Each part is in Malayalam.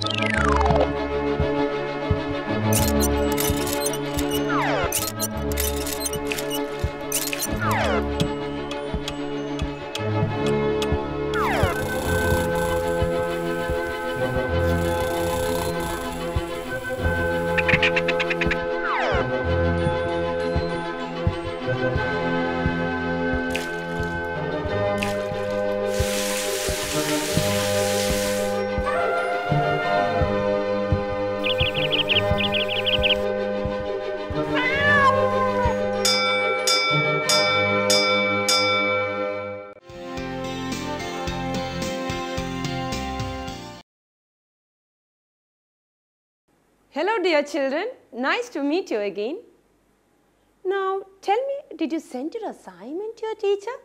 Thank you. Hello dear children, nice to meet you again. Now tell me, did you send your assignment to your teacher?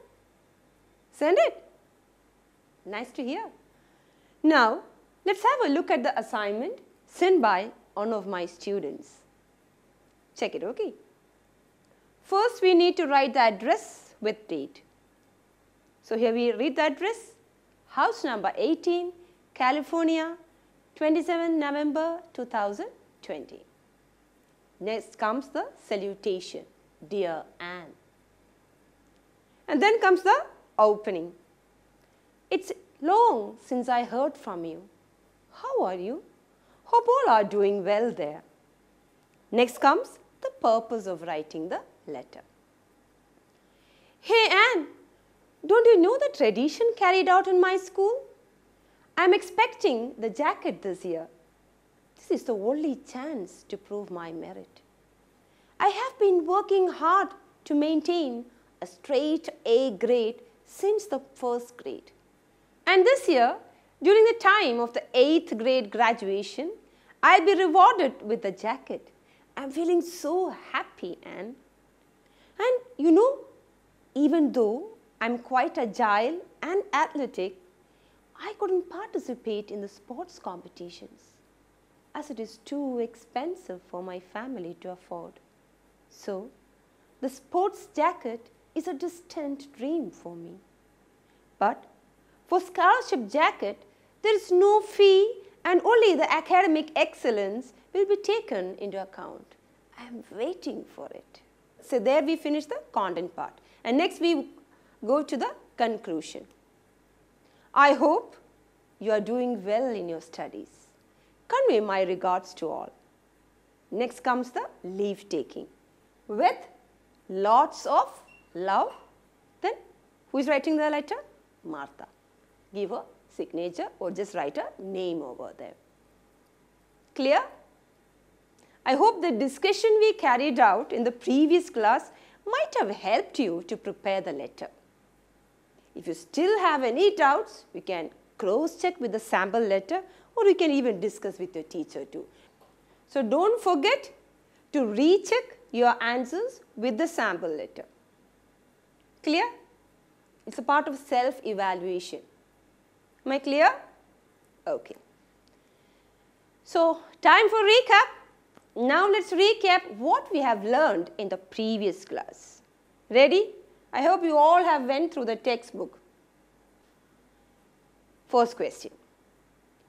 Send it. Nice to hear. Now let's have a look at the assignment sent by one of my students. Check it, okay? First we need to write the address with date. So here we read the address, house number 18, California, 27 November 2000. 20. Next comes the salutation, dear Anne. And then comes the opening. It's long since I heard from you. How are you? Hope all are doing well there. Next comes the purpose of writing the letter. Hey Anne, don't you know the tradition carried out in my school? I'm expecting the jacket this year. This is the only chance to prove my merit. I have been working hard to maintain a straight A grade since the first grade. And this year, during the time of the 8th grade graduation, I'll be rewarded with a jacket. I'm feeling so happy, Anne. And you know, even though I'm quite agile and athletic, I couldn't participate in the sports competitions as it is too expensive for my family to afford. So, the sports jacket is a distant dream for me. But for scholarship jacket, there is no fee and only the academic excellence will be taken into account. I am waiting for it. So there we finish the content part and next we go to the conclusion. I hope you are doing well in your studies convey my regards to all. Next comes the leave taking with lots of love. Then who is writing the letter? Martha. Give a signature or just write a name over there. Clear? I hope the discussion we carried out in the previous class might have helped you to prepare the letter. If you still have any doubts, you can cross check with the sample letter or you can even discuss with your teacher too. So don't forget to recheck your answers with the sample letter. Clear? It's a part of self-evaluation. Am I clear? Okay. So time for recap. Now let's recap what we have learned in the previous class. Ready? I hope you all have went through the textbook. First question.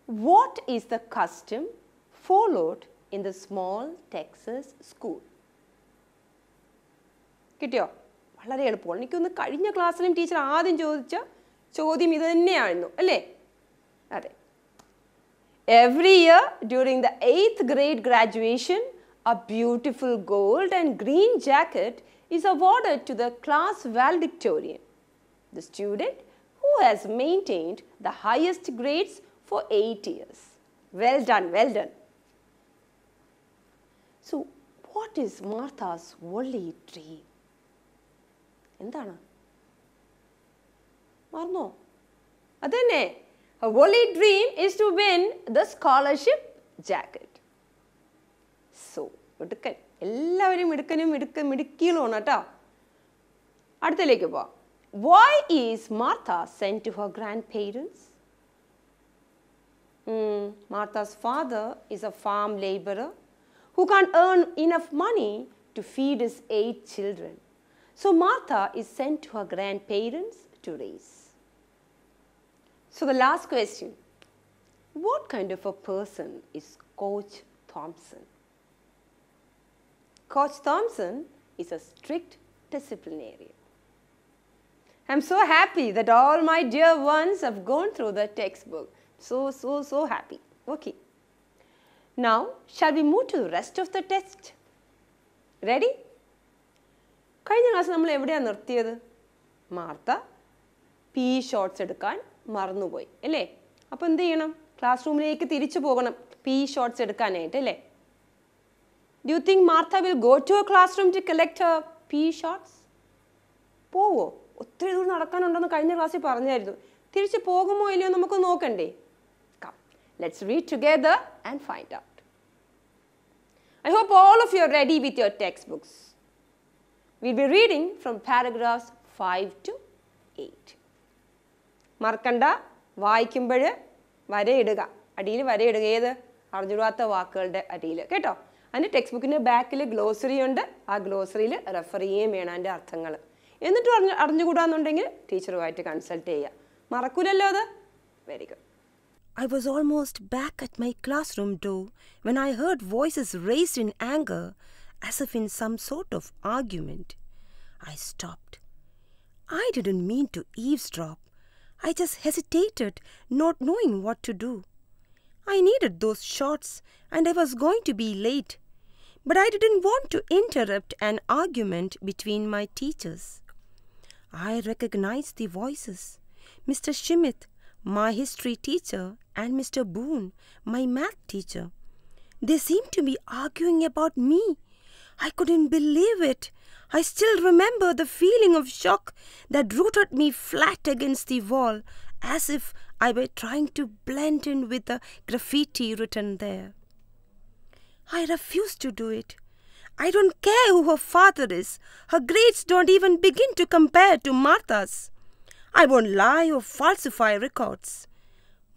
What is the custom followed in the small Texas school? കിട്ടിയോ വളരെ എളുപ്പമാണ് എനിക്കൊന്ന് കഴിഞ്ഞ ക്ലാസ്സിലും ടീച്ചർ ആദ്യം ചോദിച്ച ചോദ്യം ഇത് തന്നെയായിരുന്നു അല്ലേ അതെ every year during the eighth grade graduation a beautiful gold and green jacket is awarded to the class valedictorian, the student who has maintained the highest grades for 8 years. Well done, well done. So, what is Martha's only dream? Indana? Marno? Adene, her only dream is to win the scholarship jacket. So, Midukkan. Ellavari Midukkan, Midukkan, Midukkil onata. Adthalekipa. Why is Martha sent to her grandparents? Mm, Martha's father is a farm laborer who can't earn enough money to feed his eight children. So Martha is sent to her grandparents to raise. So the last question, what kind of a person is Coach Thompson? Coach Thompson is a strict disciplinarian. I'm so happy that all my dear ones have gone through the textbook. So, so, so happy. Okay. Now, shall we move to the rest of the test? Ready? കഴിഞ്ഞ ക്ലാസ് നമ്മൾ എവിടെയാണ് നിർത്തിയത് മാർത്ത പി ഷോർട്സ് എടുക്കാൻ മറന്നുപോയി അല്ലേ അപ്പോൾ എന്ത് ചെയ്യണം ക്ലാസ് റൂമിലേക്ക് തിരിച്ചു പോകണം പി ഷോർട്സ് എടുക്കാനായിട്ട് അല്ലേ do you think Martha will go to a classroom to collect P shorts പോവോ ഒത്തിരി ദൂരം നടക്കാനുണ്ടെന്ന് കഴിഞ്ഞ ക്ലാസ്സിൽ പറഞ്ഞായിരുന്നു തിരിച്ച് പോകുമോ ഇല്ലയോ നമുക്ക് നോക്കണ്ടേ Let's read together and find out. I hope all of you are ready with your textbooks. We'll be reading from paragraphs 5 to 8. മറക്കണ്ട വായിക്കുമ്പോൾ വരയിടുക അടിയിൽ വരയിടുക ഏത് അറിഞ്ഞിടാത്ത വാക്കുകളുടെ അടിയിൽ കേട്ടോ അതിൻ്റെ ടെക്സ്റ്റ് ബുക്കിൻ്റെ ബാക്കിൽ ഗ്ലോസറി ഉണ്ട് ആ ഗ്ലോസറിയിൽ റെഫർ ചെയ്യുകയും വേണം അതിൻ്റെ അർത്ഥങ്ങൾ എന്നിട്ട് അറിഞ്ഞു അറിഞ്ഞുകൂടാന്നുണ്ടെങ്കിൽ ടീച്ചറുമായിട്ട് കൺസൾട്ട് ചെയ്യുക മറക്കൂലല്ലോ അത് very good I was almost back at my classroom door when I heard voices raised in anger as if in some sort of argument. I stopped. I didn't mean to eavesdrop. I just hesitated, not knowing what to do. I needed those shots and I was going to be late, but I didn't want to interrupt an argument between my teachers. I recognized the voices. Mr. Shimith, my history teacher, and Mr. Boone, my math teacher. They seemed to be arguing about me. I couldn't believe it. I still remember the feeling of shock that rooted me flat against the wall, as if I were trying to blend in with the graffiti written there. I refused to do it. I don't care who her father is. Her grades don't even begin to compare to Martha's. I won't lie or falsify records.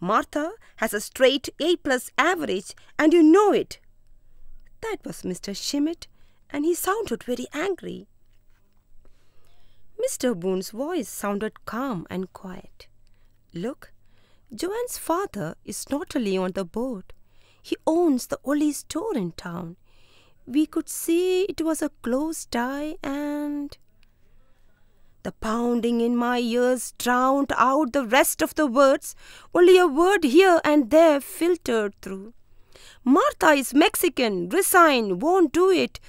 Martha has a straight A plus average and you know it. That was Mr. Shimmett and he sounded very angry. Mr. Boone's voice sounded calm and quiet. Look, Joanne's father is not only on the board. He owns the only store in town. We could see it was a close tie and... The pounding in my ears drowned out the rest of the words, only a word here and there filtered through. Martha is Mexican, resign, won't do it.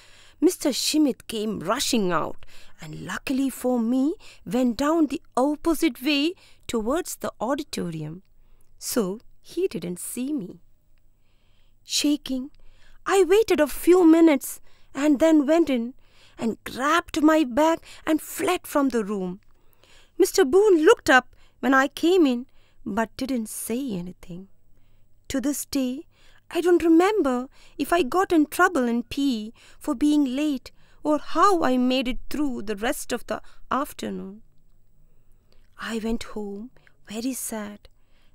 Mr. Schmidt came rushing out and luckily for me went down the opposite way towards the auditorium. So he didn't see me. Shaking, I waited a few minutes and then went in and grabbed my bag and fled from the room. Mr. Boone looked up when I came in but didn't say anything. To this day, I don't remember if I got in trouble in P for being late or how I made it through the rest of the afternoon. I went home very sad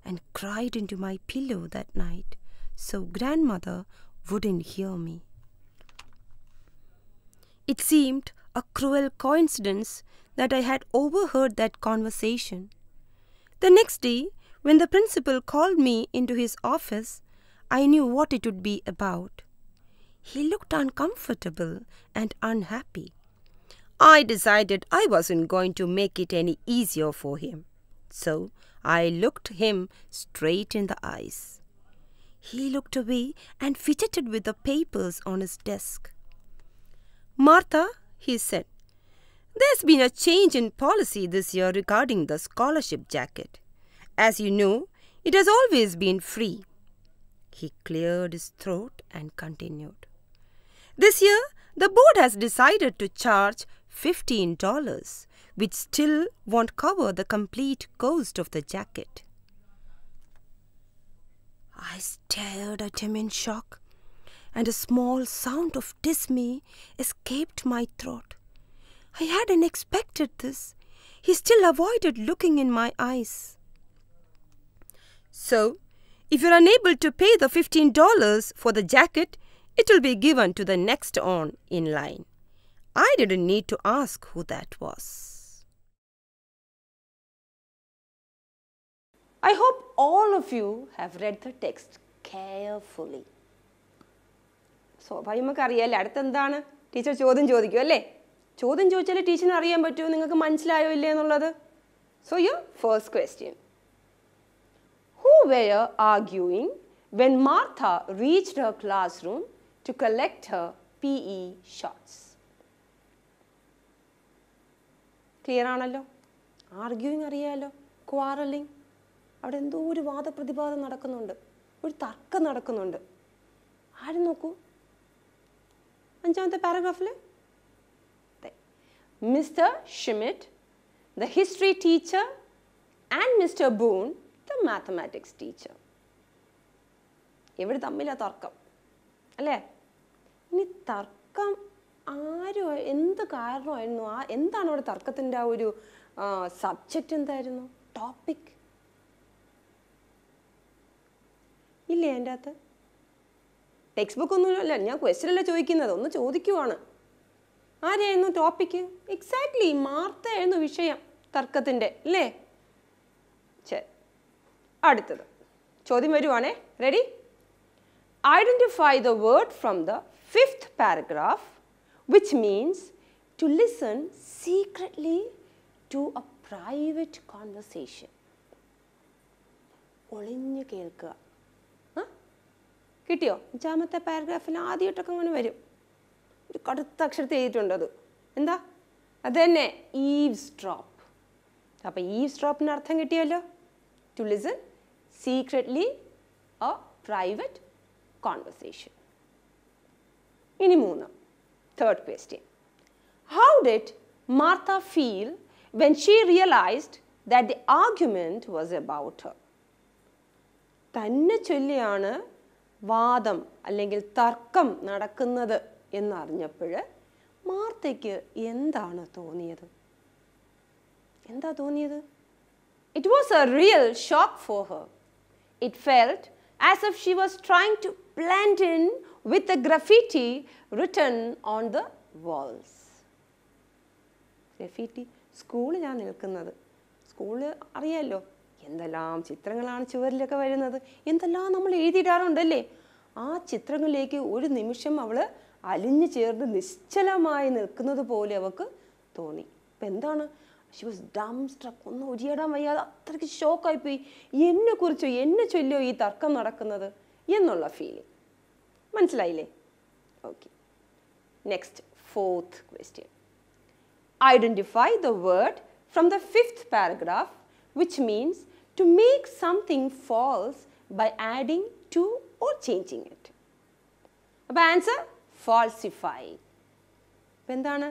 and cried into my pillow that night so grandmother wouldn't hear me. It seemed a cruel coincidence that I had overheard that conversation. The next day, when the principal called me into his office, I knew what it would be about. He looked uncomfortable and unhappy. I decided I wasn't going to make it any easier for him. So I looked him straight in the eyes. He looked away and fidgeted with the papers on his desk. Martha, he said, there's been a change in policy this year regarding the scholarship jacket. As you know, it has always been free. He cleared his throat and continued. This year, the board has decided to charge $15, which still won't cover the complete cost of the jacket. I stared at him in shock and a small sound of dismay escaped my throat. I hadn't expected this. He still avoided looking in my eyes. So, if you're unable to pay the $15 for the jacket, it will be given to the next on in line. I didn't need to ask who that was. I hope all of you have read the text carefully. സ്വാഭാവികം നമുക്ക് അറിയാമല്ലേ അടുത്തെന്താണ് ടീച്ചർ ചോദ്യം ചോദിക്കും അല്ലേ ചോദ്യം ചോദിച്ചാൽ ടീച്ചറിന് അറിയാൻ പറ്റുമോ നിങ്ങൾക്ക് മനസ്സിലായോ ഇല്ലേ എന്നുള്ളത് so you first question who were arguing when Martha reach her classroom to collect her P E shorts clear ആണല്ലോ ആർഗ്യൂയിങ് അറിയാമല്ലോ ക്വാറലിങ് അവിടെ എന്തോ ഒരു വാദപ്രതിവാദം നടക്കുന്നുണ്ട് ഒരു തർക്കം നടക്കുന്നുണ്ട് ആരും നോക്കൂ അഞ്ചാമത്തെ പാരഗ്രാഫിൽ Mr Schmidt the history teacher and Mr Boone the mathematics teacher എവിടെ തമ്മിലാ തർക്കം അല്ലേ ഇനി തർക്കം ആരോ എന്ത് കാരണമായിരുന്നു ആ എന്താണ് അവിടെ തർക്കത്തിൻ്റെ ആ ഒരു സബ്ജക്റ്റ് എന്തായിരുന്നു ടോപ്പിക് ഇല്ലേ അതിൻ്റെ അകത്ത് ടെക്സ്റ്റ് ബുക്ക് ഒന്നുമില്ല ഞാൻ ക്വസ്റ്റ്യൻ അല്ല ചോദിക്കുന്നത് ഒന്ന് ചോദിക്കുവാണ് ആരെയായിരുന്നു ടോപ്പിക്ക് എക്സാക്ട്ലി മാർത്തയായിരുന്നു വിഷയം തർക്കത്തിൻ്റെ അല്ലേ അടുത്തത് ചോദ്യം വരുവാണേ ready identify the word from the fifth paragraph which means to listen secretly to a private conversation ഒളിഞ്ഞു കേൾക്കുക കിട്ടിയോ അഞ്ചാമത്തെ പാരഗ്രാഫിൽ ആദ്യമായിട്ടൊക്കെ അങ്ങനെ വരും ഒരു കടുത്ത അക്ഷരത്തിൽ എഴുതിയിട്ടുണ്ട് അത് എന്താ അത് തന്നെ ഈവ്സ് ഡ്രോപ്പ് അപ്പോൾ ഈവ്സ് ഡ്രോപ്പിന് അർത്ഥം കിട്ടിയല്ലോ to listen secretly or private conversation ഇനി മൂന്ന് third question how did Martha feel when she realised that the argument was about തന്നെ ചൊല്ലിയാണ് വാദം അല്ലെങ്കിൽ തർക്കം നടക്കുന്നത് എന്നറിഞ്ഞപ്പോൾ മാർത്തയ്ക്ക് എന്താണ് തോന്നിയത് എന്താ തോന്നിയത് it was a real shock for her it felt as if she was trying to plant in with a graffiti written on the walls graffiti സ്കൂളിലാണ് നിൽക്കുന്നത് സ്കൂളിൽ അറിയാമല്ലോ എന്തെല്ലാം ചിത്രങ്ങളാണ് ചുവരിലൊക്കെ വരുന്നത് എന്തെല്ലാം നമ്മൾ എഴുതിയിടാറുണ്ടല്ലേ ആ ചിത്രങ്ങളിലേക്ക് ഒരു നിമിഷം അവൾ അലിഞ്ഞു ചേർന്ന് നിശ്ചലമായി നിൽക്കുന്നത് പോലെ അവൾക്ക് തോന്നി അപ്പം എന്താണ് ഷി വാസ് ഡം സ്ട്രക്ക് ഒന്നും ഒരിയിടാൻ വയ്യാതെ അത്രയ്ക്ക് ഷോക്കായിപ്പോയി എന്നെ കുറിച്ചോ എന്നെ ചൊല്ലോ ഈ തർക്കം നടക്കുന്നത് എന്നുള്ള ഫീലിംഗ് മനസ്സിലായില്ലേ okay next fourth question identify the word from the fifth paragraph which means to make something false by adding to or changing it. answer falsify. Pendana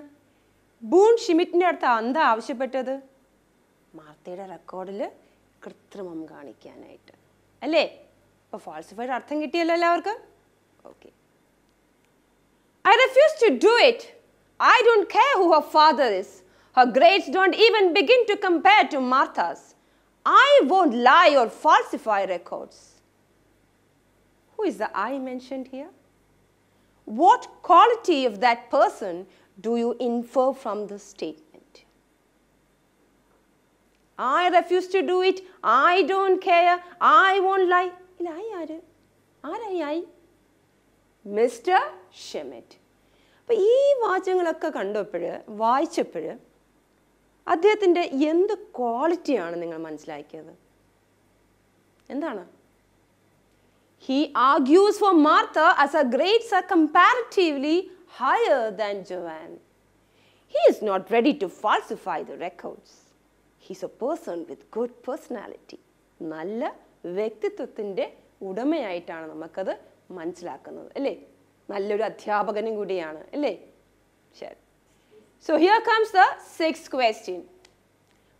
Boon Schmidt near the Anda Avshapetta Martha record le Kritramam Garnicanite. Alle, a falsified Arthangitilla Larga? Okay. I refuse to do it. I don't care who her father is. Her grades don't even begin to compare to Martha's. I won't lie or falsify records. Who is the I mentioned here? What quality of that person do you infer from the statement? I refuse to do it. I don't care. I won't lie. ഇല്ല ആര് ആരായി ആയി മിസ്റ്റർ ഷെമിറ്റ് അദ്ദേഹത്തിൻ്റെ എന്ത് ക്വാളിറ്റിയാണ് നിങ്ങൾ മനസ്സിലാക്കിയത് എന്താണ് he argues for Martha as a grades are comparatively higher than ജവാൻ he is not ready to falsify the records he's a person with good personality നല്ല വ്യക്തിത്വത്തിൻ്റെ ഉടമയായിട്ടാണ് നമുക്കത് മനസ്സിലാക്കുന്നത് അല്ലേ നല്ലൊരു അധ്യാപകനും കൂടിയാണ് അല്ലേ ശരി So here comes the sixth question.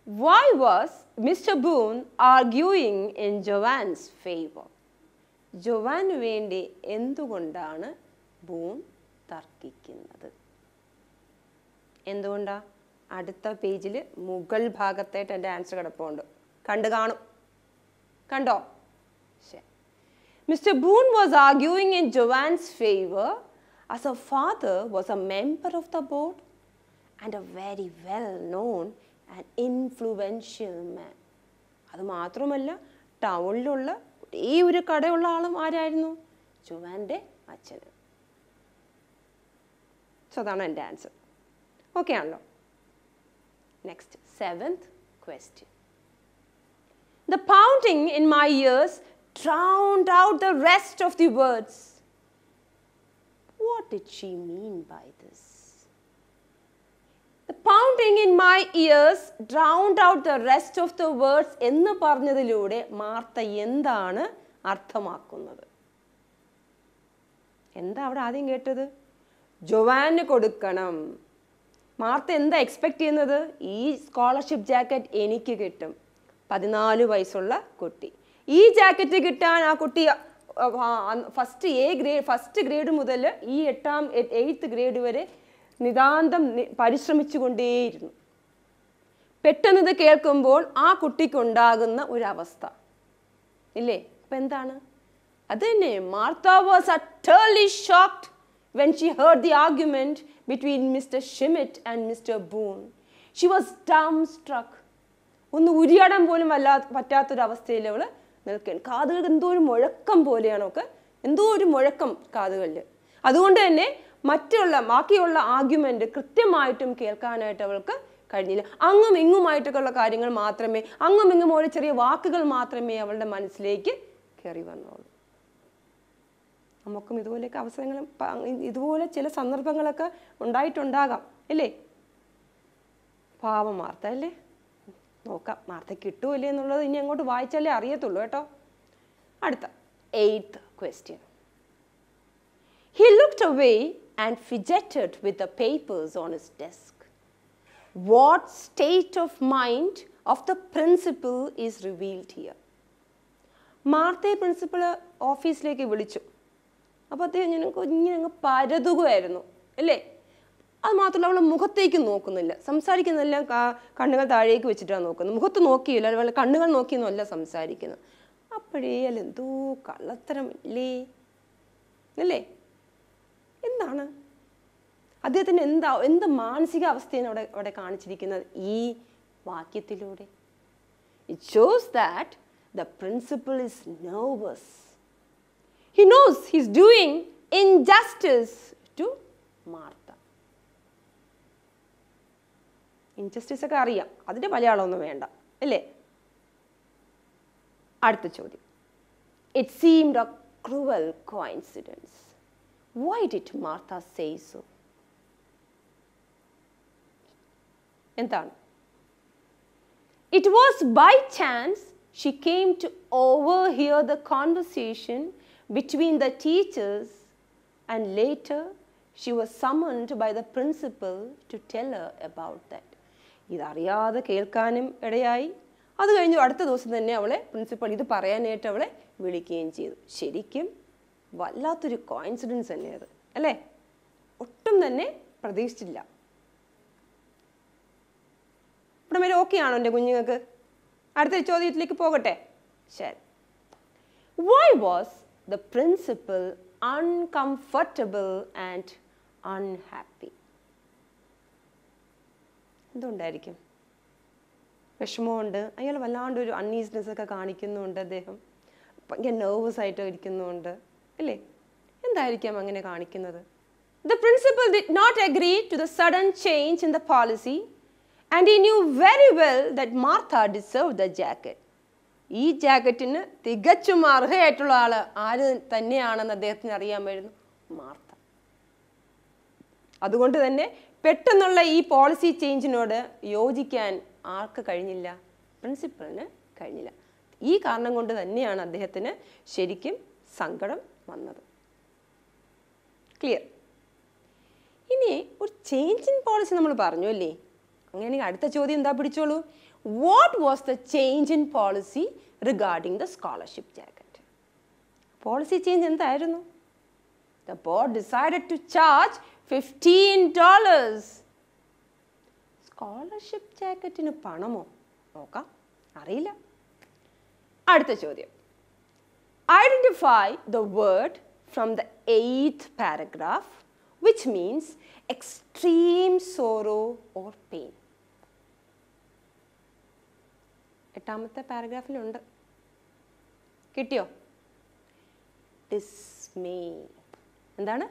Why was Mr. Boone arguing in Joanne's favor? Joanne Vendi endu gundana Boone tarkikinadu. Endu gunda aditha page le Mughal bhagathe answer gada pondu. Kandu gaanu. Kandu. Mr. Boone was arguing in Joanne's favor as her father was a member of the board and a very well known and influential man അത് മാത്രമല്ല ടൗണിലുള്ള ഈ ഒരു കടയുള്ള ആളും ആരായിരുന്നു ജുവാൻ്റെ അച്ഛന് സോ അതാണ് എൻ്റെ ആൻസർ ഓക്കെ ആണല്ലോ next seventh question the pounding in my ears drowned out the rest of the words what it she mean by this the pounding in my ears drowned out the rest of the words എന്ന് പറഞ്ഞതിലൂടെ മാർത്ത എന്താണ് അർത്ഥമാക്കുന്നത് എന്താ അവിടെ ആദ്യം കേട്ടത് ജൊവാന് കൊടുക്കണം മാർത്ത എന്താ എക്സ്പെക്റ്റ് ചെയ്യുന്നത് ഈ സ്കോളർഷിപ്പ് ജാക്കറ്റ് എനിക്ക് കിട്ടും പതിനാല് വയസ്സുള്ള കുട്ടി ഈ ജാക്കറ്റ് കിട്ടാൻ ആ കുട്ടി first a grade first grade മുതൽ ഈ എട്ടാം എയ്ത്ത് ഗ്രേഡ് വരെ നിതാന്തം പരിശ്രമിച്ചുകൊണ്ടേയിരുന്നു പെട്ടെന്ന് ഇത് കേൾക്കുമ്പോൾ ആ കുട്ടിക്കുണ്ടാകുന്ന ഒരവസ്ഥ ഇല്ലേ അപ്പൊ എന്താണ് അത് തന്നെ Martha was utterly shocked when she heard the argument between Mr Schmidt and Mr Boone she was dumbstruck ഒന്ന് ഉരിയാടാൻ പോലും വല്ലാ പറ്റാത്തൊരവസ്ഥയിൽ അവൾ നിൽക്കുകയാണ് കാതുകൾക്ക് എന്തോ ഒരു മുഴക്കം പോലെയാണ് അവൾക്ക് എന്തോ ഒരു മുഴക്കം കാതുകളിൽ അതുകൊണ്ട് തന്നെ മറ്റുള്ള ബാക്കിയുള്ള ആർഗ്യുമെൻ്റ് കൃത്യമായിട്ടും കേൾക്കാനായിട്ട് അവൾക്ക് കഴിഞ്ഞില്ല അങ്ങും ഇങ്ങുമായിട്ടൊക്കെയുള്ള കാര്യങ്ങൾ മാത്രമേ അങ്ങും ഇങ്ങും ഓരോ ചെറിയ വാക്കുകൾ മാത്രമേ അവളുടെ മനസ്സിലേക്ക് കയറി വന്നുള്ളൂ നമുക്കും ഇതുപോലെയൊക്കെ അവസരങ്ങൾ ഇതുപോലെ ചില സന്ദർഭങ്ങളൊക്കെ ഉണ്ടായിട്ടുണ്ടാകാം ഇല്ലേ പാവം വാർത്ത അല്ലേ നോക്കാം വാർത്ത കിട്ടുമില്ലേ എന്നുള്ളത് ഇനി അങ്ങോട്ട് വായിച്ചാലേ അറിയത്തുള്ളൂ കേട്ടോ അടുത്ത eighth question he looked away and fidgeted with the papers on his desk. What state of mind of the principal is revealed here. മാർത്തയെ പ്രിൻസിപ്പൾ ഓഫീസിലേക്ക് വിളിച്ചു അപ്പോൾ അദ്ദേഹം ഞാൻ കുഞ്ഞിനെ അങ്ങ് പരതുകയായിരുന്നു അല്ലേ അത് മാത്രമല്ല അവൾ മുഖത്തേക്ക് നോക്കുന്നില്ല സംസാരിക്കുന്നില്ല കണ്ണുകൾ താഴേക്ക് വെച്ചിട്ടാണ് നോക്കുന്നത് മുഖത്ത് നോക്കിയില്ല അവൾ കണ്ണുകൾ നോക്കിയൊന്നുമല്ല സംസാരിക്കുന്നത് അപ്പോഴേ അല്ല എന്തോ കള്ളത്തരമില്ലേ അല്ലേ എന്താണ് അദ്ദേഹത്തിന് എന്താ എന്ത് മാനസികാവസ്ഥയാണ് അവിടെ അവിടെ കാണിച്ചിരിക്കുന്നത് ഈ വാക്യത്തിലൂടെ it shows that the principal is knows he knows his doing injustice to Martha injustice ഒക്കെ അറിയാം അതിൻ്റെ മലയാളമൊന്നും വേണ്ട അല്ലേ അടുത്ത ചോദ്യം it seemed a cruel coincidence Why did Martha say so? Entan. It was by chance she came to overhear the conversation between the teachers and later she was summoned by the principal to tell her about that. ഇതറിയാതെ കേൾക്കാനും ഇടയായി അത് കഴിഞ്ഞു അടുത്ത ദിവസം തന്നെ അവളെ പ്രിൻസിപ്പൾ ഇത് പറയാനായിട്ട് അവളെ വിളിക്കുകയും ചെയ്തു ശരിക്കും വല്ലാത്തൊരു കോയിൻസിഡൻസ് തന്നെ അത് അല്ലേ ഒട്ടും തന്നെ പ്രതീക്ഷിച്ചില്ല ഇവിടെ വരെ ഓക്കെ ആണോ എൻ്റെ കുഞ്ഞുങ്ങൾക്ക് അടുത്ത ചോദ്യത്തിലേക്ക് പോകട്ടെ ശരി why was the principal uncomfortable and unhappy എന്തുകൊണ്ടായിരിക്കും വിഷമമുണ്ട് അയാൾ വല്ലാണ്ട് ഒരു അൺഈസ്നെസ് ഒക്കെ കാണിക്കുന്നുണ്ട് അദ്ദേഹം ഭയങ്കര നെർവസ് ആയിട്ട് ഇരിക്കുന്നുണ്ട് അല്ലേ എന്തായിരിക്കാം അങ്ങനെ കാണിക്കുന്നത് the principal did not agree to the sudden change in the policy and ഈ new very well that Martha deserve the jacket ഈ ജാക്കറ്റിന് തികച്ചും അർഹയായിട്ടുള്ള ആൾ ആര് തന്നെയാണെന്ന് അദ്ദേഹത്തിന് അറിയാൻ വരുന്നു മാർത്ത അതുകൊണ്ട് തന്നെ പെട്ടെന്നുള്ള ഈ പോളിസി ചേഞ്ചിനോട് യോജിക്കാൻ ആർക്ക് കഴിഞ്ഞില്ല പ്രിൻസിപ്പളിന് കഴിഞ്ഞില്ല ഈ കാരണം കൊണ്ട് തന്നെയാണ് അദ്ദേഹത്തിന് ശരിക്കും സങ്കടം വന്നത് ക്ലിയർ ഇനി ഒരു ചേഞ്ച് ഇൻ പോളിസി നമ്മൾ പറഞ്ഞു അല്ലേ അങ്ങനെ അടുത്ത ചോദ്യം എന്താ പിടിച്ചോളൂ what was the change in policy regarding the scholarship jacket policy change എന്തായിരുന്നു the board decided to charge fifteen dollars scholarship ജാക്കറ്റിന് പണമോ നോക്കാം അറിയില്ല അടുത്ത ചോദ്യം Identify the word from the eighth paragraph which means extreme sorrow or pain. എട്ടാമത്തെ പാരഗ്രാഫിലുണ്ട് കിട്ടിയോ ഡിസ്മേ എന്താണ്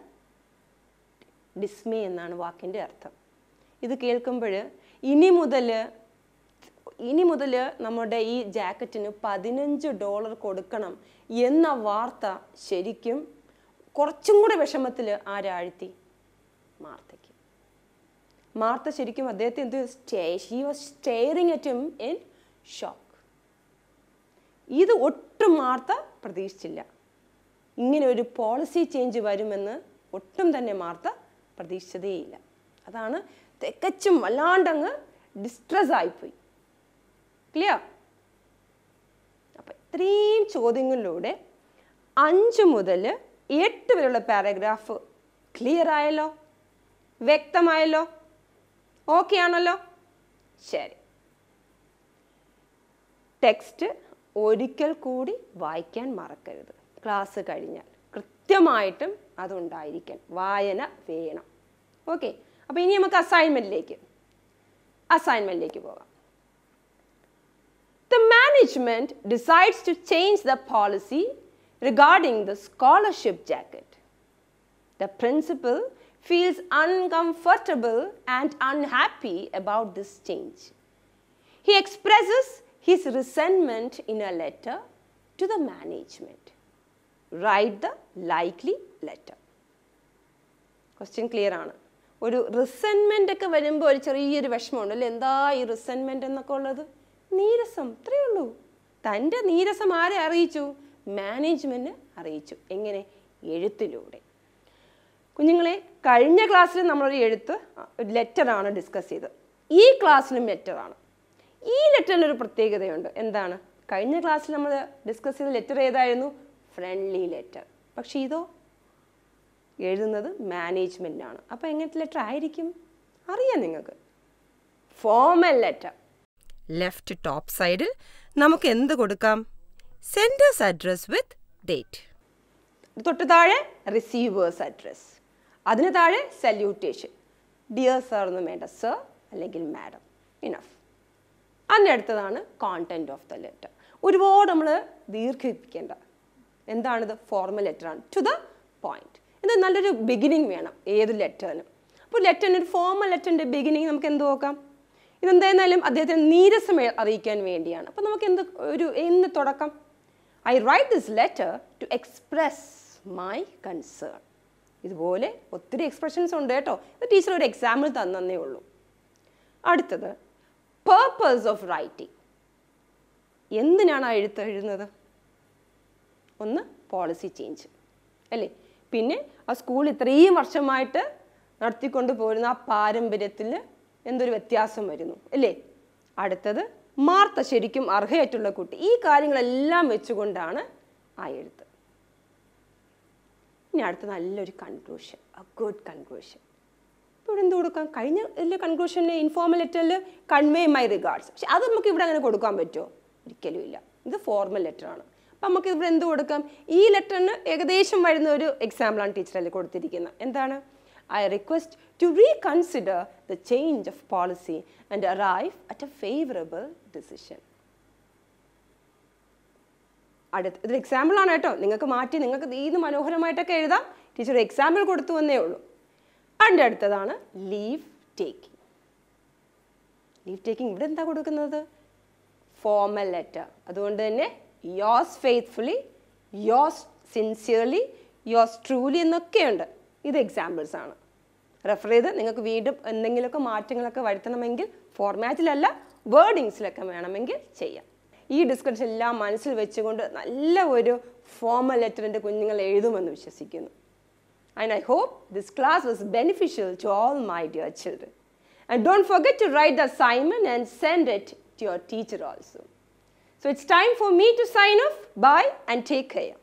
ഡിസ്മേ എന്നാണ് വാക്കിൻ്റെ അർത്ഥം ഇത് കേൾക്കുമ്പോൾ ഇനി മുതൽ ഇനി മുതൽ നമ്മുടെ ഈ ജാക്കറ്റിന് പതിനഞ്ച് ഡോളർ കൊടുക്കണം എന്ന വാർത്ത ശരിക്കും കുറച്ചും കൂടെ വിഷമത്തിൽ ആരാഴ്ത്തി മാർത്തയ്ക്ക് മാർത്ത ശരിക്കും അദ്ദേഹത്തെ എന്ത് stay he was staring at him in shock ഇത് ഒട്ടും മാർത്ത പ്രതീക്ഷിച്ചില്ല ഇങ്ങനെ ഒരു പോളിസി ചേഞ്ച് വരുമെന്ന് ഒട്ടും തന്നെ മാർത്ത പ്രതീക്ഷിച്ചതേയില്ല അതാണ് തികച്ചും വല്ലാണ്ടങ്ങ് ഡിസ്ട്രസ് ആയിപ്പോയി ക്ലിയർ അപ്പം ഇത്രയും ചോദ്യങ്ങളിലൂടെ അഞ്ച് മുതൽ എട്ട് വരെയുള്ള പാരഗ്രാഫ് ക്ലിയർ ആയല്ലോ വ്യക്തമായല്ലോ ഓക്കെ ആണല്ലോ ശരി ടെക്സ്റ്റ് ഒരിക്കൽ കൂടി വായിക്കാൻ മറക്കരുത് ക്ലാസ് കഴിഞ്ഞാൽ കൃത്യമായിട്ടും അതുണ്ടായിരിക്കണം വായന വേണം ഓക്കെ അപ്പോൾ ഇനി നമുക്ക് അസൈൻമെൻറ്റിലേക്ക് അസൈൻമെൻറ്റിലേക്ക് പോകാം management decides to change the policy regarding the scholarship jacket. The principal feels uncomfortable and unhappy about this change. He expresses his resentment in a letter to the management. Write the likely letter. Question clear ആണ് ഒരു റിസെൻമെൻ്റ് ഒക്കെ വരുമ്പോൾ ഒരു ചെറിയൊരു വിഷമമുണ്ട് എന്താ ഈ റിസെൻമെൻ്റ് എന്നൊക്കെ ഉള്ളത് നീരസം ഇത്രയേ ഉള്ളൂ തൻ്റെ നീരസം ആരെ അറിയിച്ചു മാനേജ്മെൻറ്റ് അറിയിച്ചു എങ്ങനെ എഴുത്തിലൂടെ കുഞ്ഞുങ്ങളെ കഴിഞ്ഞ ക്ലാസ്സിൽ നമ്മളൊരു എഴുത്ത് ലെറ്ററാണ് ഡിസ്കസ് ചെയ്തത് ഈ ക്ലാസ്സിലും ലെറ്ററാണ് ഈ ഒരു പ്രത്യേകതയുണ്ട് എന്താണ് കഴിഞ്ഞ ക്ലാസ്സിൽ നമ്മൾ ഡിസ്കസ് ചെയ്ത ലെറ്റർ ഏതായിരുന്നു ഫ്രണ്ട്ലി ലെറ്റർ പക്ഷേ ഇതോ എഴുതുന്നത് മാനേജ്മെൻ്റാണ് അപ്പോൾ എങ്ങനത്തെ ലെറ്റർ ആയിരിക്കും അറിയാം നിങ്ങൾക്ക് ഫോമൽ ലെറ്റർ ലെഫ്റ്റ് ടോപ്പ് സൈഡിൽ നമുക്ക് എന്ത് കൊടുക്കാം സെൻഡേഴ്സ് അഡ്രസ് വിത്ത് ഡേറ്റ് തൊട്ട് താഴെ റിസീവേഴ്സ് അഡ്രസ് അതിന് താഴെ സല്യൂട്ടേഷൻ ഡിയർ സർ എന്ന് വേണ്ട സർ അല്ലെങ്കിൽ മാഡം ഇനഫ് അതിൻ്റെ അടുത്തതാണ് കോണ്ടൻറ്റ് ഓഫ് ദ ലെറ്റർ ഒരുപാട് നമ്മൾ ദീർഘിപ്പിക്കേണ്ട എന്താണിത് ഫോർമൽ ലെറ്ററാണ് ടു ദ പോയിന്റ് ഇത് നല്ലൊരു ബിഗിനിങ് വേണം ഏത് ലെറ്ററിനും അപ്പോൾ ലെറ്ററിന് ഒരു ഫോർമൽ ലെറ്ററിൻ്റെ ബിഗിനിങ് നമുക്ക് എന്ത് നോക്കാം ഇതെന്തായിരുന്നാലും അദ്ദേഹത്തിന് നീരസം അറിയിക്കാൻ വേണ്ടിയാണ് അപ്പോൾ നമുക്ക് എന്ത് ഒരു എന്ത് തുടക്കം I write this letter to express my concern ഇതുപോലെ ഒത്തിരി എക്സ്പ്രഷൻസ് ഉണ്ട് കേട്ടോ ഇത് ടീച്ചർ ഒരു എക്സാമ്പിൾ തന്നേ ഉള്ളൂ അടുത്തത് പേർപ്പസ് ഓഫ് റൈറ്റിംഗ് എന്തിനാണ് എഴുത്ത് എഴുതുന്നത് ഒന്ന് പോളിസി ചേഞ്ച് അല്ലേ പിന്നെ ആ സ്കൂൾ ഇത്രയും വർഷമായിട്ട് നടത്തിക്കൊണ്ട് പോരുന്ന ആ പാരമ്പര്യത്തിൽ എന്തൊരു വ്യത്യാസം വരുന്നു അല്ലേ അടുത്തത് മാർത്ത ശരിക്കും അർഹയായിട്ടുള്ള കുട്ടി ഈ കാര്യങ്ങളെല്ലാം വെച്ചുകൊണ്ടാണ് ആ എഴുത്ത് ഇനി അടുത്ത നല്ലൊരു കൺക്ലൂഷൻ എ ഗുഡ് കൺക്ലൂഷൻ ഇവിടെ എന്ത് കൊടുക്കാം കഴിഞ്ഞ ഇതിലെ ഇൻഫോർമൽ ലെറ്ററിൽ കൺവേ മൈ റിഗാർഡ്സ് പക്ഷെ അത് നമുക്ക് ഇവിടെ അങ്ങനെ കൊടുക്കാൻ പറ്റുമോ ഒരിക്കലും ഇല്ല ഇത് ഫോർമൽ ലെറ്ററാണ് അപ്പം നമുക്ക് ഇവിടെ എന്ത് കൊടുക്കാം ഈ ലെറ്ററിന് ഏകദേശം വരുന്ന ഒരു എക്സാമ്പിളാണ് ടീച്ചറിൽ കൊടുത്തിരിക്കുന്നത് എന്താണ് I request to reconsider the change of policy and arrive at a favorable decision. അടുത്ത ഇതൊരു എക്സാമ്പിളാണ് കേട്ടോ നിങ്ങൾക്ക് മാറ്റി നിങ്ങൾക്ക് ഈന്ന് മനോഹരമായിട്ടൊക്കെ എഴുതാം ടീച്ചർ എക്സാമ്പിൾ കൊടുത്തു എന്നേ ഉള്ളൂ അതിൻ്റെ അടുത്തതാണ് ലീവ് ടേക്കിംഗ് ലീവ് ടേക്കിംഗ് ഇവിടെ എന്താ കൊടുക്കുന്നത് ഫോമൽ ലെറ്റർ അതുകൊണ്ട് തന്നെ yours faithfully yours sincerely yours truly എന്നൊക്കെയുണ്ട് ഇത് എക്സാമ്പിൾസ് ആണ് റെഫർ ചെയ്ത് നിങ്ങൾക്ക് വീണ്ടും എന്തെങ്കിലുമൊക്കെ മാറ്റങ്ങളൊക്കെ വരുത്തണമെങ്കിൽ ഫോർമാറ്റിലല്ല വേർഡിങ്സിലൊക്കെ വേണമെങ്കിൽ ചെയ്യാം ഈ ഡിസ്കഷൻ എല്ലാം മനസ്സിൽ വെച്ചുകൊണ്ട് നല്ല ഒരു ഫോമൽ ലെറ്റർ എൻ്റെ കുഞ്ഞുങ്ങൾ എഴുതുമെന്ന് വിശ്വസിക്കുന്നു and I hope this class was beneficial to all my dear children and don't forget to write the Simon and send it to your teacher also so it's time for me to sign off bye and take care